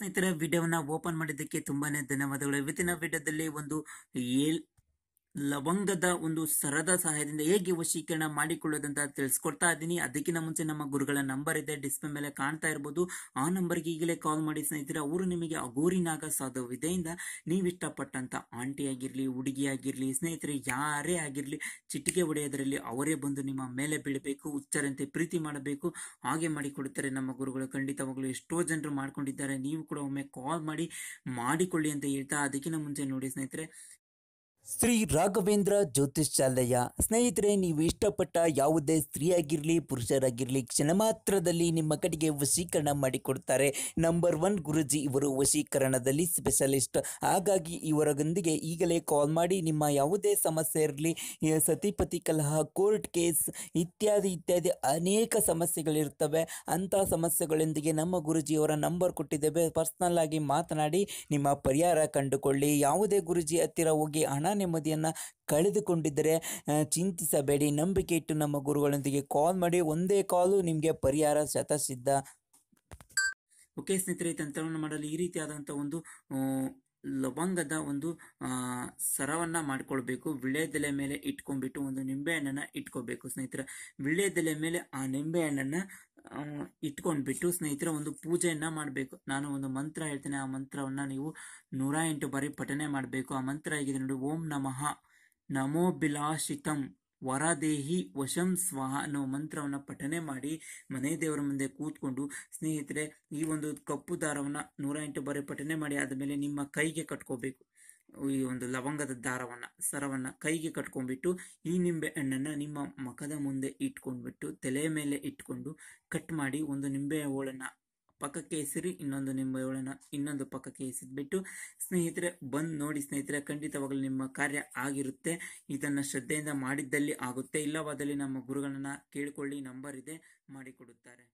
ಸ್ನೇಹಿತರ ವಿಡಿಯೋವನ್ನು ಓಪನ್ ಮಾಡಿದ್ದಕ್ಕೆ ತುಂಬಾನೇ ಧನ್ಯವಾದಗಳು ಇವತ್ತಿನ ವಿಡಿಯೋದಲ್ಲಿ ಒಂದು ಲವಂಗದ ಒಂದು ಸರದ ಸಹಾಯದಿಂದ ಹೇಗೆ ವಶೀಕರಣ ಮಾಡಿಕೊಳ್ಳೋದಂತ ತಿಳಿಸ್ಕೊಡ್ತಾ ಇದ್ದೀನಿ ಅದಕ್ಕಿಂತ ಮುಂಚೆ ನಮ್ಮ ಗುರುಗಳ ನಂಬರ್ ಇದೆ ಡಿಸ್ಪ್ಲೇ ಮೇಲೆ ಕಾಣ್ತಾ ಇರ್ಬೋದು ಆ ನಂಬರ್ಗೆ ಈಗಲೇ ಕಾಲ್ ಮಾಡಿ ಸ್ನೇಹಿತರೆ ಅವರು ನಿಮಗೆ ಅಗೋರಿನಾಗ ಸಾಧೋ ವಿಧೆಯಿಂದ ನೀವು ಇಷ್ಟಪಟ್ಟಂತ ಆಂಟಿ ಆಗಿರಲಿ ಹುಡುಗಿ ಆಗಿರಲಿ ಸ್ನೇಹಿತರೆ ಯಾರೇ ಆಗಿರಲಿ ಚಿಟಿಕೆ ಹೊಡೆಯೋದರಲ್ಲಿ ಅವರೇ ಬಂದು ನಿಮ್ಮ ಮೇಲೆ ಬೀಳಬೇಕು ಉಚ್ಚರಂತೆ ಪ್ರೀತಿ ಮಾಡಬೇಕು ಹಾಗೆ ಮಾಡಿಕೊಡುತ್ತಾರೆ ನಮ್ಮ ಗುರುಗಳು ಖಂಡಿತವಾಗಲೂ ಎಷ್ಟೋ ಜನರು ಮಾಡ್ಕೊಂಡಿದ್ದಾರೆ ನೀವು ಕೂಡ ಒಮ್ಮೆ ಕಾಲ್ ಮಾಡಿ ಮಾಡಿಕೊಳ್ಳಿ ಅಂತ ಹೇಳ್ತಾ ಅದಕ್ಕಿಂತ ಮುಂಚೆ ನೋಡಿ ಸ್ನೇಹಿತರೆ ಶ್ರೀ ರಾಘವೇಂದ್ರ ಜ್ಯೋತಿಷ್ಯಾಲಯ ಸ್ನೇಹಿತರೆ ನೀವು ಇಷ್ಟಪಟ್ಟ ಯಾವುದೇ ಸ್ತ್ರೀಯಾಗಿರಲಿ ಪುರುಷರಾಗಿರಲಿ ಕ್ಷಣ ಮಾತ್ರದಲ್ಲಿ ನಿಮ್ಮ ಕಡೆಗೆ ವಶೀಕರಣ ಮಾಡಿಕೊಡ್ತಾರೆ ನಂಬರ್ ಒನ್ ಗುರುಜಿ ಇವರು ವಶೀಕರಣದಲ್ಲಿ ಸ್ಪೆಷಲಿಸ್ಟ್ ಹಾಗಾಗಿ ಇವರೊಂದಿಗೆ ಈಗಲೇ ಕಾಲ್ ಮಾಡಿ ನಿಮ್ಮ ಯಾವುದೇ ಸಮಸ್ಯೆ ಇರಲಿ ಸತಿಪತಿ ಕಲಹ ಕೋರ್ಟ್ ಕೇಸ್ ಇತ್ಯಾದಿ ಇತ್ಯಾದಿ ಅನೇಕ ಸಮಸ್ಯೆಗಳಿರ್ತವೆ ಅಂಥ ಸಮಸ್ಯೆಗಳೊಂದಿಗೆ ನಮ್ಮ ಗುರುಜಿಯವರ ನಂಬರ್ ಕೊಟ್ಟಿದ್ದೇವೆ ಪರ್ಸ್ನಲ್ ಆಗಿ ಮಾತನಾಡಿ ನಿಮ್ಮ ಪರಿಹಾರ ಕಂಡುಕೊಳ್ಳಿ ಯಾವುದೇ ಗುರುಜಿ ಹತ್ತಿರ ಹೋಗಿ ಹಣ ನೆಮ್ಮದಿಯನ್ನು ಕಳೆದುಕೊಂಡಿದ್ದರೆ ಚಿಂತಿಸಬೇಡಿ ನಂಬಿಕೆ ಇಟ್ಟು ನಮ್ಮ ಗುರುಗಳೊಂದಿಗೆ ಕಾಲ್ ಮಾಡಿ ಒಂದೇ ಕಾಲು ನಿಮಗೆ ಪರಿಹಾರ ಶತಸಿದ್ಧ ಓಕೆ ಸ್ನೇಹಿತರೆ ತಂತ್ರವನ್ನು ಮಾಡಲು ಈ ರೀತಿಯಾದಂಥ ಒಂದು ಲವಂಗದ ಒಂದು ಸರವನ್ನ ಮಾಡ್ಕೊಳ್ಬೇಕು ವಿಳ್ಳೆದೆಲೆ ಮೇಲೆ ಇಟ್ಕೊಂಡ್ಬಿಟ್ಟು ಒಂದು ನಿಂಬೆಹಣ್ಣನ್ನು ಇಟ್ಕೋಬೇಕು ಸ್ನೇಹಿತರ ವಿಳ್ಳೆದೆಲೆ ಮೇಲೆ ಆ ನಿಂಬೆಹಣ್ಣನ್ನು ಇಟ್ಕೊಂಡು ಬಿಟ್ಟು ಸ್ನೇಹಿತರ ಒಂದು ಪೂಜೆಯನ್ನ ಮಾಡಬೇಕು ನಾನು ಒಂದು ಮಂತ್ರ ಹೇಳ್ತೇನೆ ಆ ಮಂತ್ರವನ್ನ ನೀವು ನೂರ ಎಂಟು ಬಾರಿ ಪಠನೆ ಮಾಡಬೇಕು ಆ ಮಂತ್ರ ಹೇಗಿದೆ ನೋಡಿ ಓಂ ನಮಃ ನಮೋ ವರದೇಹಿ ವಶಂ ಸ್ವಾಹ ಅನ್ನೋ ಮಂತ್ರವನ್ನು ಪಠನೆ ಮಾಡಿ ಮನೆ ದೇವರ ಮುಂದೆ ಕೂತ್ಕೊಂಡು ಸ್ನೇಹಿತರೆ ಈ ಒಂದು ಕಪ್ಪು ದಾರವನ್ನು ನೂರ ಎಂಟು ಬಾರಿ ಪಠನೆ ಮಾಡಿ ಆದಮೇಲೆ ನಿಮ್ಮ ಕೈಗೆ ಕಟ್ಕೋಬೇಕು ಈ ಒಂದು ಲವಂಗದ ದಾರವನ್ನು ಸರವನ್ನು ಕೈಗೆ ಕಟ್ಕೊಂಡ್ಬಿಟ್ಟು ಈ ನಿಂಬೆ ಹಣ್ಣನ್ನು ನಿಮ್ಮ ಮಖದ ಮುಂದೆ ಇಟ್ಕೊಂಡ್ಬಿಟ್ಟು ತಲೆ ಮೇಲೆ ಇಟ್ಕೊಂಡು ಕಟ್ ಮಾಡಿ ಒಂದು ನಿಂಬೆ ಹೋಳನ್ನು ಪಕ್ಕಕ್ಕೆ ಎಸಿರಿ ಇನ್ನೊಂದು ನಿಂಬೆ ಹೋಳನ್ನು ಇನ್ನೊಂದು ಪಕ್ಕಕ್ಕೆ ಎಸೆದ್ಬಿಟ್ಟು ಸ್ನೇಹಿತರೆ ಬಂದು ನೋಡಿ ಸ್ನೇಹಿತರೆ ಖಂಡಿತವಾಗಲೂ ನಿಮ್ಮ ಕಾರ್ಯ ಆಗಿರುತ್ತೆ ಇದನ್ನು ಶ್ರದ್ಧೆಯಿಂದ ಮಾಡಿದ್ದಲ್ಲಿ ಆಗುತ್ತೆ ಇಲ್ಲವಾದಲ್ಲಿ ನಮ್ಮ ಗುರುಗಳನ್ನು ಕೇಳಿಕೊಳ್ಳಿ ನಂಬರ್ ಇದೆ ಮಾಡಿಕೊಡುತ್ತಾರೆ